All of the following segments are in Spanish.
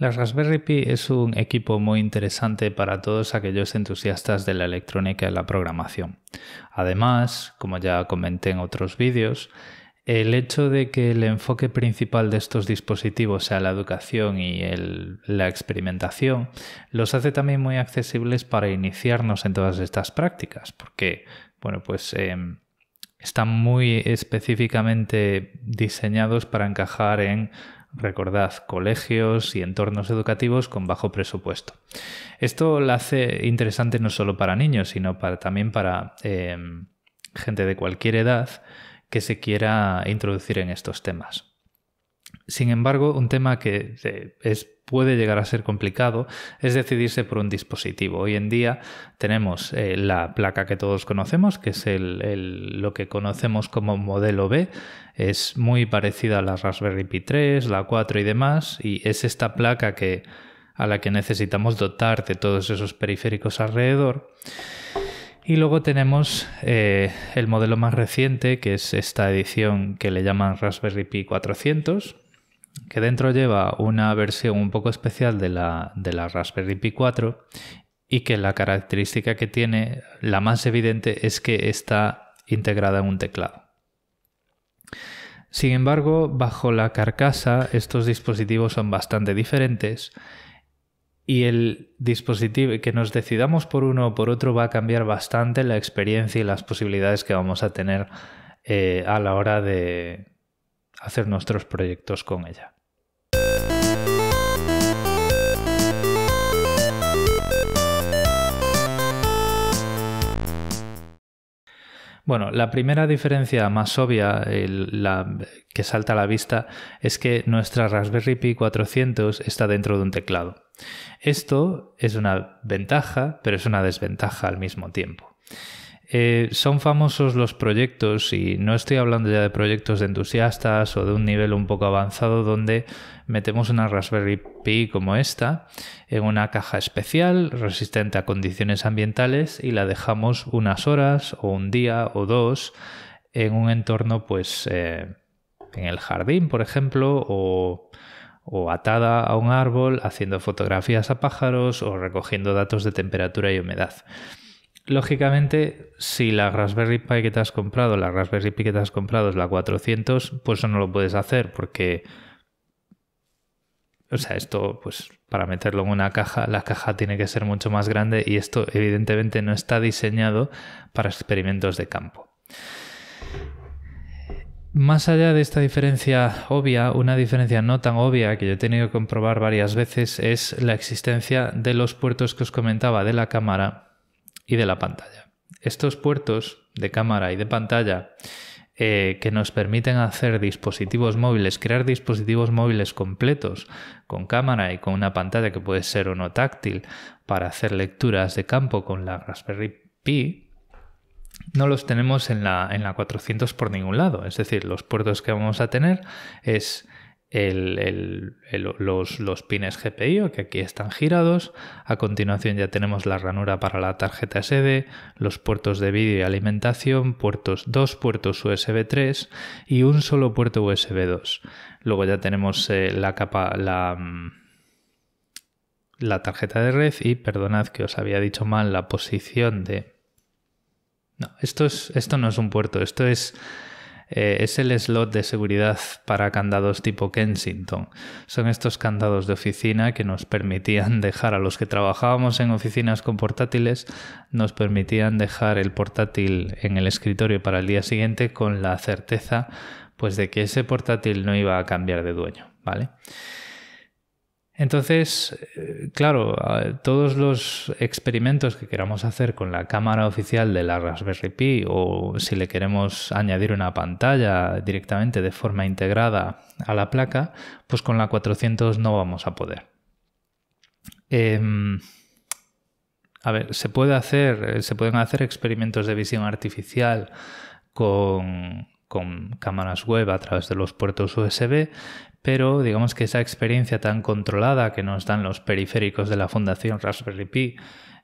La Raspberry Pi es un equipo muy interesante para todos aquellos entusiastas de la electrónica y la programación. Además, como ya comenté en otros vídeos, el hecho de que el enfoque principal de estos dispositivos sea la educación y la experimentación los hace también muy accesibles para iniciarnos en todas estas prácticas, porque, bueno, pues em, están muy específicamente diseñados para encajar en Recordad, colegios y entornos educativos con bajo presupuesto. Esto la hace interesante no solo para niños, sino también para eh, gente de cualquier edad que se quiera introducir en estos temas. Sin embargo, un tema que eh, puede llegar a ser complicado es decidirse por un dispositivo. Hoy en día tenemos eh, la placa que todos conocemos, que es lo que conocemos como modelo B. Es muy parecida a la Raspberry Pi 3, la 4 y demás, y es esta placa que, a la que necesitamos dotar de todos esos periféricos alrededor. Y luego tenemos eh, el modelo más reciente, que es esta edición que le llaman Raspberry Pi 400, que dentro lleva una versión un poco especial de la, Raspberry Pi 4 y que la característica que tiene, la más evidente, es que está integrada en un teclado. Sin embargo, bajo la carcasa estos dispositivos son bastante diferentes y el dispositivo que nos decidamos por uno o por otro va a cambiar bastante la experiencia y las posibilidades que vamos a tener eh, a la hora de, hacer nuestros proyectos con ella. Bueno, la primera diferencia más obvia que salta a la vista es que nuestra Raspberry Pi 400 está dentro de un teclado. Esto es una ventaja, pero es una desventaja al mismo tiempo. Eh, son famosos los proyectos, y no estoy hablando ya de proyectos de entusiastas o de un nivel un poco avanzado donde metemos una Raspberry Pi como esta en una caja especial resistente a condiciones ambientales y la dejamos unas horas o un día o dos en un entorno pues eh, en el jardín, por ejemplo, o atada a un árbol, haciendo fotografías a pájaros o recogiendo datos de temperatura y humedad. Lógicamente, si la Raspberry Pi que te has comprado, la Raspberry Pi que te has comprado es la 400, pues eso no lo puedes hacer porque... O sea, esto, pues para meterlo en una caja, la caja tiene que ser mucho más grande y esto evidentemente no está diseñado para experimentos de campo. Más allá de esta diferencia obvia, una diferencia no tan obvia que yo he tenido que comprobar varias veces es la existencia de los puertos que os comentaba de la cámara y de la pantalla. Estos puertos de cámara y de pantalla eh, que nos permiten hacer dispositivos móviles, crear dispositivos móviles completos con cámara y con una pantalla que puede ser o no táctil para hacer lecturas de campo con la Raspberry Pi, no los tenemos en la, en la 400 por ningún lado. Es decir, los puertos que vamos a tener es los, los, pines GPIO que aquí están girados. A continuación ya tenemos la ranura para la tarjeta SD, los puertos de vídeo y alimentación, puertos, dos puertos USB 3 y un solo puerto USB 2. Luego ya tenemos eh, la capa, la, mm, la tarjeta de red y perdonad que os había dicho mal la posición de... No, esto, es, esto no es un puerto, esto es eh, es el slot de seguridad para candados tipo Kensington. Son estos candados de oficina que nos permitían dejar a los que trabajábamos en oficinas con portátiles, nos permitían dejar el portátil en el escritorio para el día siguiente con la certeza pues de que ese portátil no iba a cambiar de dueño, ¿vale? Entonces, eh, claro, todos los experimentos que queramos hacer con la cámara oficial de la Raspberry Pi o si le queremos añadir una pantalla directamente de forma integrada a la placa, pues con la 400 no vamos a poder. Em, a ver, se puede hacer, eh, se pueden hacer experimentos de visión artificial con, con cámaras web a través de los puertos USB, pero digamos que esa experiencia tan controlada que nos dan los periféricos de la Fundación Raspberry Pi,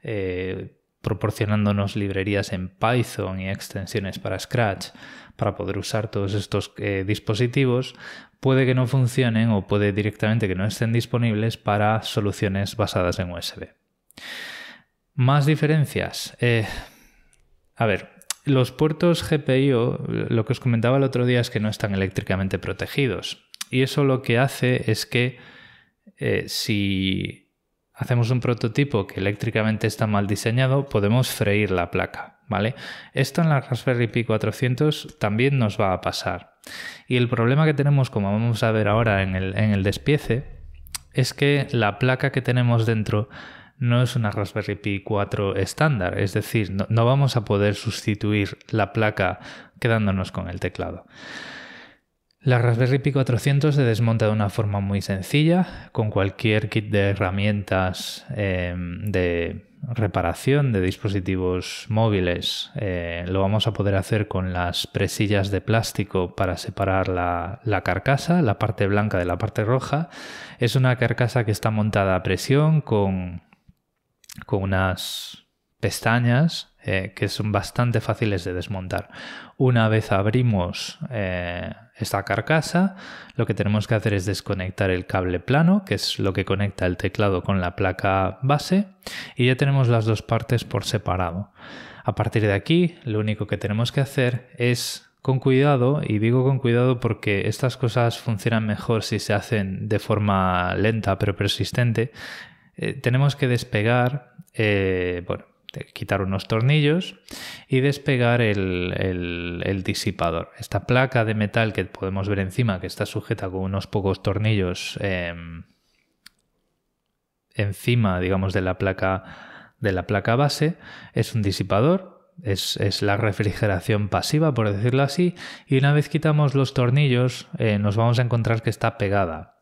eh, proporcionándonos librerías en Python y extensiones para Scratch para poder usar todos estos eh, dispositivos, puede que no funcionen o puede directamente que no estén disponibles para soluciones basadas en USB. Más diferencias. Eh, a ver, los puertos GPIO, lo que os comentaba el otro día es que no están eléctricamente protegidos. Y eso lo que hace es que eh, si hacemos un prototipo que eléctricamente está mal diseñado, podemos freír la placa, ¿vale? Esto en la Raspberry Pi 400 también nos va a pasar. Y el problema que tenemos, como vamos a ver ahora en el despiece, es que la placa que tenemos dentro no es una Raspberry Pi 4 estándar, es decir, no, vamos a poder sustituir la placa quedándonos con el teclado. La Raspberry Pi 400 se desmonta de una forma muy sencilla, con cualquier kit de herramientas em, de reparación de dispositivos móviles. Eh, lo vamos a poder hacer con las presillas de plástico para separar la, la, carcasa, la parte blanca de la parte roja. Es una carcasa que está montada a presión con con unas pestañas eh, que son bastante fáciles de desmontar. Una vez abrimos eh, esta carcasa, lo que tenemos que hacer es desconectar el cable plano, que es lo que conecta el teclado con la placa base, y ya tenemos las dos partes por separado. A partir de aquí, lo único que tenemos que hacer es con cuidado, y digo con cuidado porque estas cosas funcionan mejor si se hacen de forma lenta pero persistente, eh, tenemos que despegar, eh, bueno, quitar unos tornillos y despegar el, disipador. Esta placa de metal que podemos ver encima, que está sujeta con unos pocos tornillos em, encima, digamos, de la placa de la placa base, es un disipador. Es, es, la refrigeración pasiva, por decirlo así, y una vez quitamos los tornillos, eh, nos vamos a encontrar que está pegada.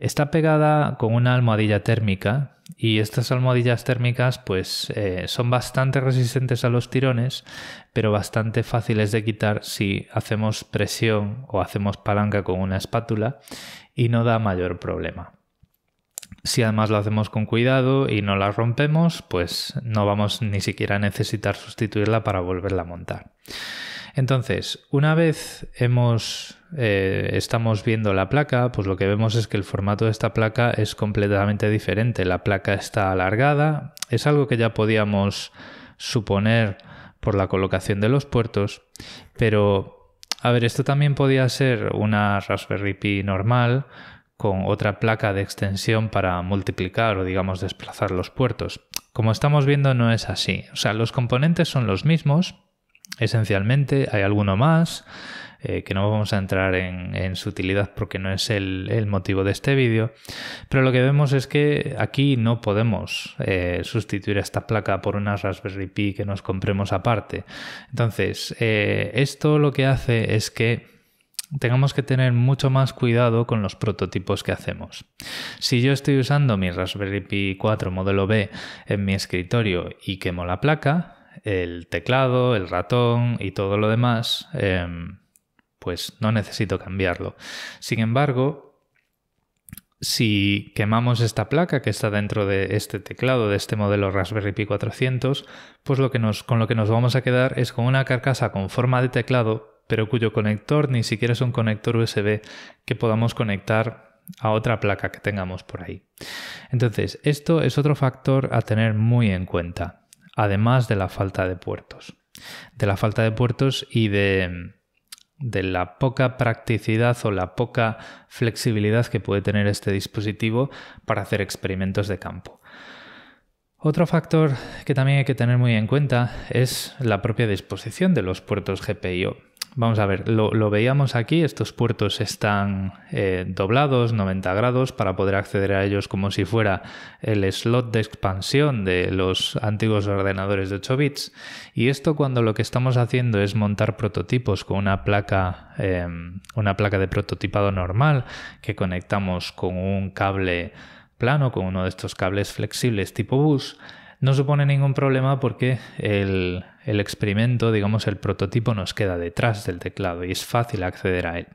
Está pegada con una almohadilla térmica y estas almohadillas térmicas pues eh, son bastante resistentes a los tirones pero bastante fáciles de quitar si hacemos presión o hacemos palanca con una espátula y no da mayor problema. Si además lo hacemos con cuidado y no la rompemos, pues no vamos ni siquiera a necesitar sustituirla para volverla a montar. Entonces, una vez eh, estamos viendo la placa, pues lo que vemos es que el formato de esta placa es completamente diferente. La placa está alargada, es algo que ya podíamos suponer por la colocación de los puertos, pero a ver, esto también podía ser una Raspberry Pi normal con otra placa de extensión para multiplicar o digamos desplazar los puertos. Como estamos viendo no es así, o sea, los componentes son los mismos, esencialmente. Hay alguno más eh, que no vamos a entrar en, su utilidad porque no es el, motivo de este vídeo. Pero lo que vemos es que aquí no podemos eh, sustituir esta placa por una Raspberry Pi que nos compremos aparte. Entonces, eh, esto lo que hace es que tengamos que tener mucho más cuidado con los prototipos que hacemos. Si yo estoy usando mi Raspberry Pi 4 modelo B en mi escritorio y quemo la placa, el teclado, el ratón y todo lo demás, em, pues no necesito cambiarlo. Sin embargo, si quemamos esta placa que está dentro de este teclado, de este modelo Raspberry Pi 400, pues con lo que nos vamos a quedar es con una carcasa con forma de teclado, pero cuyo conector ni siquiera es un conector USB que podamos conectar a otra placa que tengamos por ahí. Entonces, esto es otro factor a tener muy en cuenta además de la falta de puertos. De la falta de puertos y de, de la poca practicidad o la poca flexibilidad que puede tener este dispositivo para hacer experimentos de campo. Otro factor que también hay que tener muy en cuenta es la propia disposición de los puertos GPIO vamos a ver, lo, veíamos aquí, estos puertos están eh, doblados 90 grados para poder acceder a ellos como si fuera el slot de expansión de los antiguos ordenadores de 8 bits. Y esto cuando lo que estamos haciendo es montar prototipos con una placa, em, una placa de prototipado normal que conectamos con un cable plano, con uno de estos cables flexibles tipo bus no supone ningún problema porque el, experimento, digamos, el prototipo nos queda detrás del teclado y es fácil acceder a él.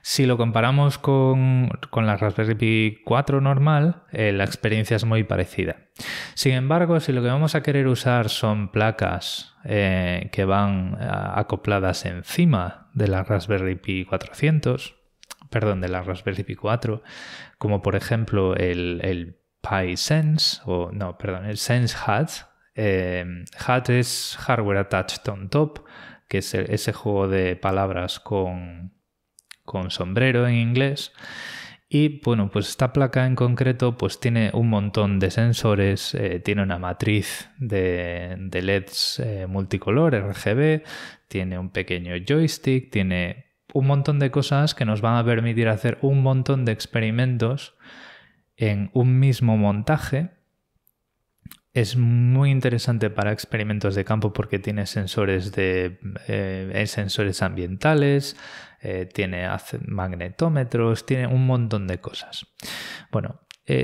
Si lo comparamos con, la Raspberry Pi 4 normal, eh, la experiencia es muy parecida. Sin embargo, si lo que vamos a querer usar son placas eh, que van acopladas encima de la Raspberry Pi 400, perdón, de la Raspberry Pi 4, como por ejemplo el PySense, o no, perdón, el Sense Hat. Em, Hat es Hardware Attached on Top, que es ese juego de palabras con, sombrero en inglés. Y bueno, pues esta placa en concreto pues tiene un montón de sensores, eh, tiene una matriz de, LEDs eh, multicolor RGB, tiene un pequeño joystick, tiene un montón de cosas que nos van a permitir hacer un montón de experimentos en un mismo montaje es muy interesante para experimentos de campo porque tiene sensores de eh, eh, sensores ambientales, eh, tiene magnetómetros, tiene un montón de cosas. Bueno,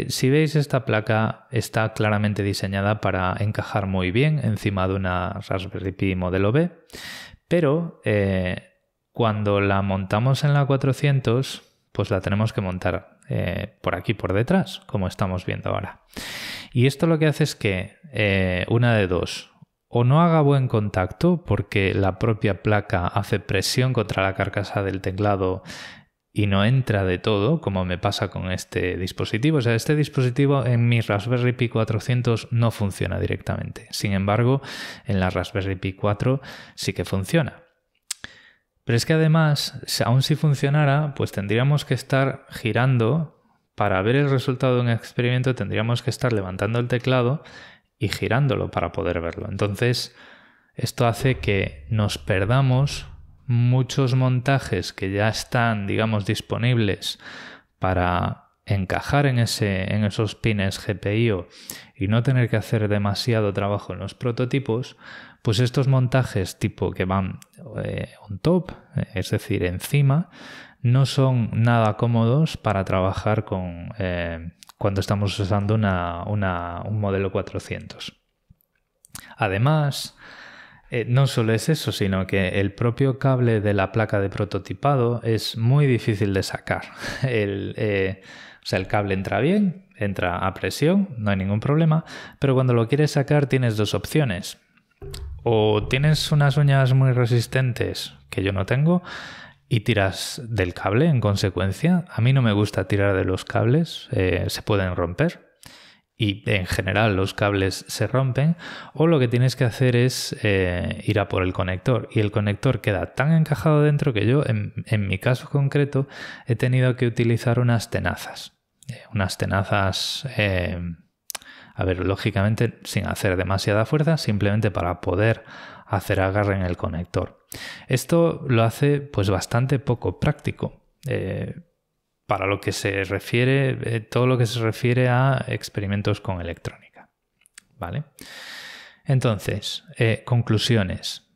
si veis esta placa está claramente diseñada para encajar muy bien encima de una Raspberry Pi modelo B, pero cuando la montamos en la 400, pues la tenemos que montar eh, por aquí, por detrás, como estamos viendo ahora. Y esto lo que hace es que, eh, una de dos, o no haga buen contacto porque la propia placa hace presión contra la carcasa del teclado y no entra de todo, como me pasa con este dispositivo. O sea, este dispositivo en mi Raspberry Pi 400 no funciona directamente. Sin embargo, en la Raspberry Pi 4 sí que funciona. Pero es que además, aún si funcionara, pues tendríamos que estar girando. Para ver el resultado de un experimento tendríamos que estar levantando el teclado y girándolo para poder verlo. Entonces, esto hace que nos perdamos muchos montajes que ya están, digamos, disponibles para encajar en, ese, en esos pines GPIO y no tener que hacer demasiado trabajo en los prototipos, pues estos montajes tipo que van eh, on top, eh, es decir, encima, no son nada cómodos para trabajar con, eh, cuando estamos usando un modelo 400. Además, no solo es eso, sino que el propio cable de la placa de prototipado es muy difícil de sacar. O sea, el cable entra bien, entra a presión, no hay ningún problema, pero cuando lo quieres sacar tienes dos opciones. O tienes unas uñas muy resistentes, que yo no tengo, y tiras del cable en consecuencia. A mí no me gusta tirar de los cables, eh, se pueden romper, y en general los cables se rompen, o lo que tienes que hacer es eh, ir a por el conector. Y el conector queda tan encajado dentro que yo, en, mi caso concreto, he tenido que utilizar unas tenazas. Eh, unas tenazas, eh, a ver, lógicamente sin hacer demasiada fuerza, simplemente para poder hacer agarre en el conector. Esto lo hace pues bastante poco práctico para lo que se refiere, eh, todo lo que se refiere a experimentos con electrónica. ¿Vale? Entonces, eh, conclusiones.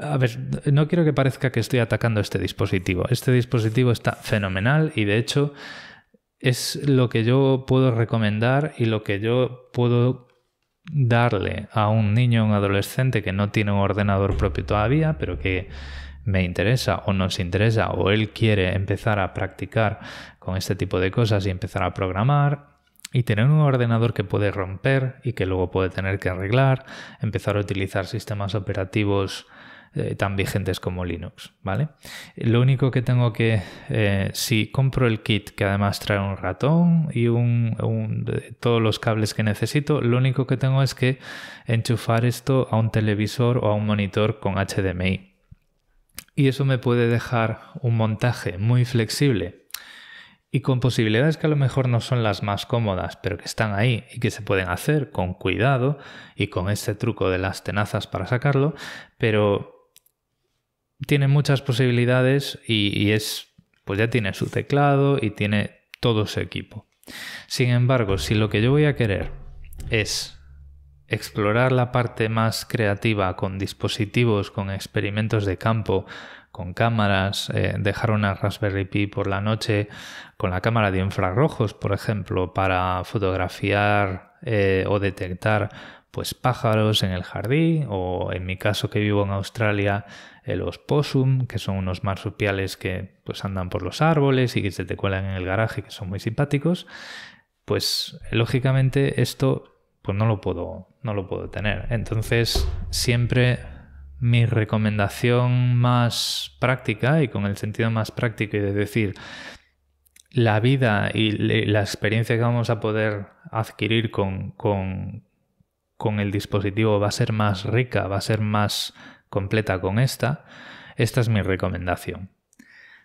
A ver, no quiero que parezca que estoy atacando este dispositivo. Este dispositivo está fenomenal y de hecho es lo que yo puedo recomendar y lo que yo puedo darle a un niño o un adolescente que no tiene un ordenador propio todavía, pero que me interesa o nos interesa o él quiere empezar a practicar con este tipo de cosas y empezar a programar y tener un ordenador que puede romper y que luego puede tener que arreglar, empezar a utilizar sistemas operativos eh, tan vigentes como Linux, ¿vale? Lo único que tengo que, eh, si compro el kit que además trae un ratón y todos los cables que necesito, lo único que tengo es que enchufar esto a un televisor o a un monitor con HDMI y eso me puede dejar un montaje muy flexible y con posibilidades que a lo mejor no son las más cómodas, pero que están ahí y que se pueden hacer con cuidado y con este truco de las tenazas para sacarlo, pero tiene muchas posibilidades y, y es, pues ya tiene su teclado y tiene todo su equipo. Sin embargo, si lo que yo voy a querer es explorar la parte más creativa con dispositivos, con experimentos de campo, con cámaras, eh, dejar una Raspberry Pi por la noche con la cámara de infrarrojos, por ejemplo, para fotografiar eh, o detectar pues pájaros en el jardín o en mi caso que vivo en Australia eh, los possum que son unos marsupiales que pues andan por los árboles y que se te cuelan en el garaje que son muy simpáticos pues lógicamente esto pues no lo puedo, no lo puedo tener. Entonces, siempre mi recomendación más práctica y con el sentido más práctico y de decir, la vida y la experiencia que vamos a poder adquirir con, el dispositivo va a ser más rica, va a ser más completa con esta, esta es mi recomendación.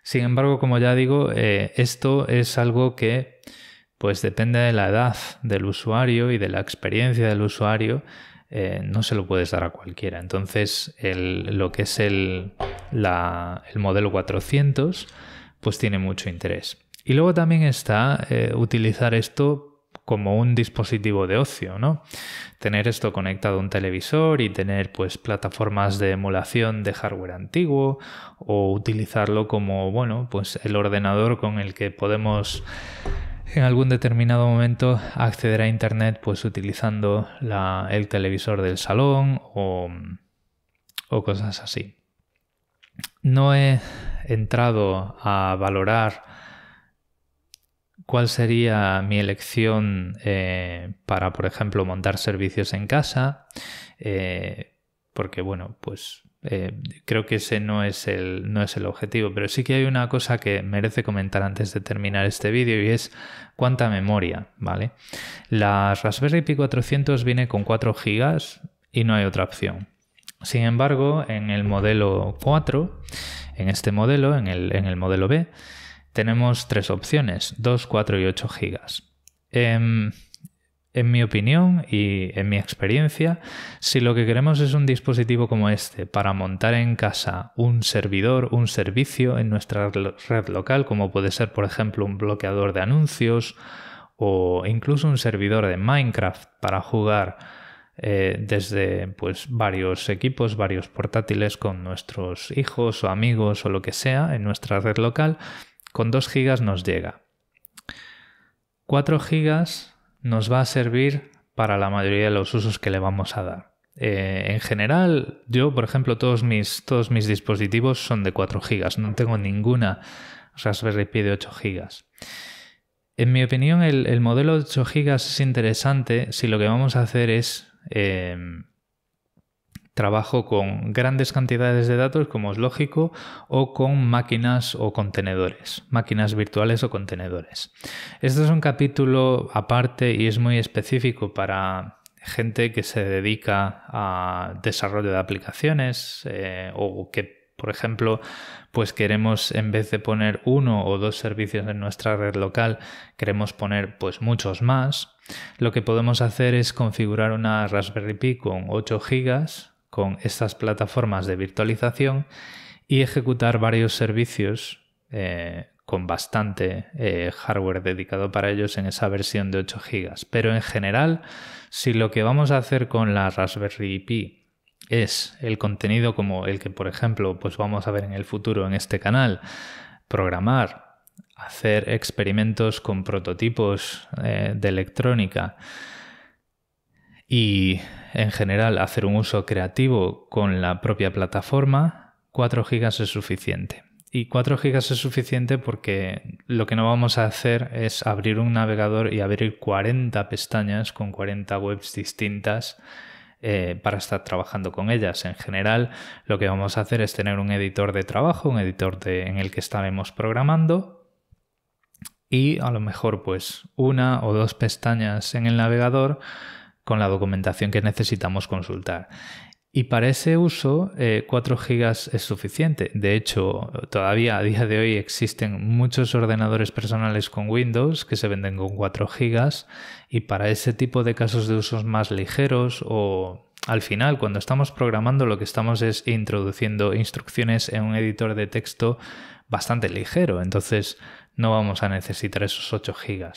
Sin embargo, como ya digo, eh, esto es algo que pues depende de la edad del usuario y de la experiencia del usuario, eh, no se lo puedes dar a cualquiera. Entonces, lo que es el, modelo 400, pues tiene mucho interés. Y luego también está eh, utilizar esto como un dispositivo de ocio, ¿no? Tener esto conectado a un televisor y tener pues plataformas de emulación de hardware antiguo o utilizarlo como, bueno, pues el ordenador con el que podemos en algún determinado momento acceder a Internet pues utilizando el televisor del salón o, cosas así. No he entrado a valorar cuál sería mi elección eh, para, por ejemplo, montar servicios en casa, eh, porque, bueno, pues eh, creo que ese no es, el, no es el objetivo, pero sí que hay una cosa que merece comentar antes de terminar este vídeo y es cuánta memoria, ¿vale? La Raspberry Pi 400 viene con 4 GB y no hay otra opción. Sin embargo, en el modelo 4, en este modelo, en el, en el modelo B, tenemos tres opciones, 2, 4 y 8 GB. En mi opinión y en mi experiencia, si lo que queremos es un dispositivo como este para montar en casa un servidor, un servicio en nuestra red local, como puede ser por ejemplo un bloqueador de anuncios o incluso un servidor de Minecraft para jugar eh, desde pues, varios equipos, varios portátiles con nuestros hijos o amigos o lo que sea en nuestra red local, con 2 GB nos llega. 4 GB nos va a servir para la mayoría de los usos que le vamos a dar. Eh, en general, yo, por ejemplo, todos mis, todos mis dispositivos son de 4 GB, no tengo ninguna Raspberry Pi de 8 GB. En mi opinión, el, modelo de 8 GB es interesante si lo que vamos a hacer es eh, trabajo con grandes cantidades de datos, como es lógico, o con máquinas o contenedores, máquinas virtuales o contenedores. Este es un capítulo aparte y es muy específico para gente que se dedica a desarrollo de aplicaciones eh, o que por ejemplo, pues queremos en vez de poner uno o dos servicios en nuestra red local, queremos poner pues muchos más. Lo que podemos hacer es configurar una Raspberry Pi con 8 GB con estas plataformas de virtualización y ejecutar varios servicios eh, con bastante eh, hardware dedicado para ellos en esa versión de 8 GB. Pero en general, si lo que vamos a hacer con la Raspberry Pi es el contenido como el que, por ejemplo, pues vamos a ver en el futuro en este canal, programar, hacer experimentos con prototipos eh, de electrónica y en general hacer un uso creativo con la propia plataforma, 4 GB es suficiente. Y 4 GB es suficiente porque lo que no vamos a hacer es abrir un navegador y abrir 40 pestañas con 40 webs distintas eh, para estar trabajando con ellas. En general, lo que vamos a hacer es tener un editor de trabajo, un editor en el que estaremos programando y a lo mejor pues una o dos pestañas en el navegador con la documentación que necesitamos consultar. Y para ese uso, 4 eh, GB es suficiente. De hecho, todavía a día de hoy existen muchos ordenadores personales con Windows que se venden con 4 GB y para ese tipo de casos de usos más ligeros o al final, cuando estamos programando, lo que estamos es introduciendo instrucciones en un editor de texto bastante ligero. Entonces, no vamos a necesitar esos 8 GB.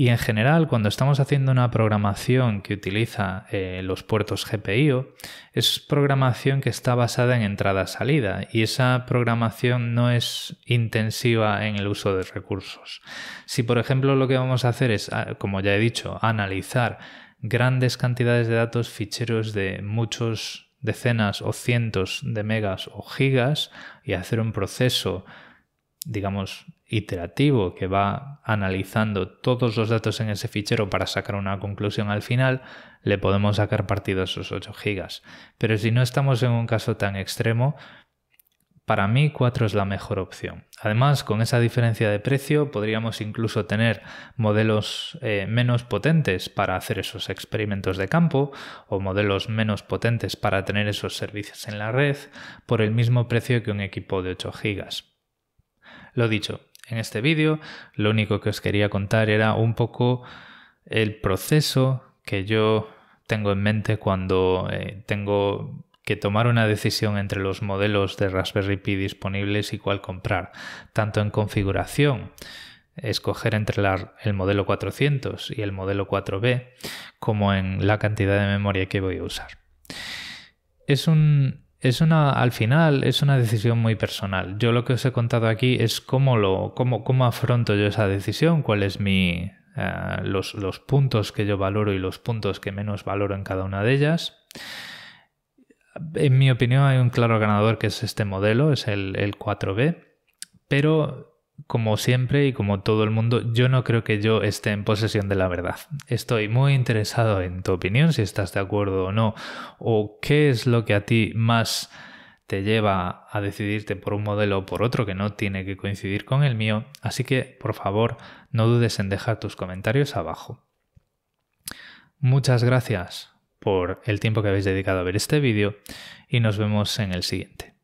Y en general, cuando estamos haciendo una programación que utiliza eh, los puertos GPIO, es programación que está basada en entrada-salida y esa programación no es intensiva en el uso de recursos. Si, por ejemplo, lo que vamos a hacer es, ah, como ya he dicho, analizar grandes cantidades de datos, ficheros de muchos decenas o cientos de megas o gigas y hacer un proceso digamos, iterativo que va analizando todos los datos en ese fichero para sacar una conclusión al final, le podemos sacar partido a esos 8 GB. Pero si no estamos en un caso tan extremo, para mí 4 es la mejor opción. Además, con esa diferencia de precio podríamos incluso tener modelos eh, menos potentes para hacer esos experimentos de campo o modelos menos potentes para tener esos servicios en la red por el mismo precio que un equipo de 8 GB. Lo dicho, en este vídeo lo único que os quería contar era un poco el proceso que yo tengo en mente cuando eh, tengo que tomar una decisión entre los modelos de Raspberry Pi disponibles y cuál comprar, tanto en configuración, escoger entre el modelo 400 y el modelo 4B, como en la cantidad de memoria que voy a usar. Es un es una, al final es una decisión muy personal. Yo lo que os he contado aquí es cómo, lo, cómo, afronto yo esa decisión, cuál es mi, eh, los, puntos que yo valoro y los puntos que menos valoro en cada una de ellas. En mi opinión hay un claro ganador que es este modelo, es el, el 4B, pero como siempre y como todo el mundo, yo no creo que yo esté en posesión de la verdad. Estoy muy interesado en tu opinión, si estás de acuerdo o no, o qué es lo que a ti más te lleva a decidirte por un modelo o por otro que no tiene que coincidir con el mío, así que por favor no dudes en dejar tus comentarios abajo. Muchas gracias por el tiempo que habéis dedicado a ver este vídeo y nos vemos en el siguiente.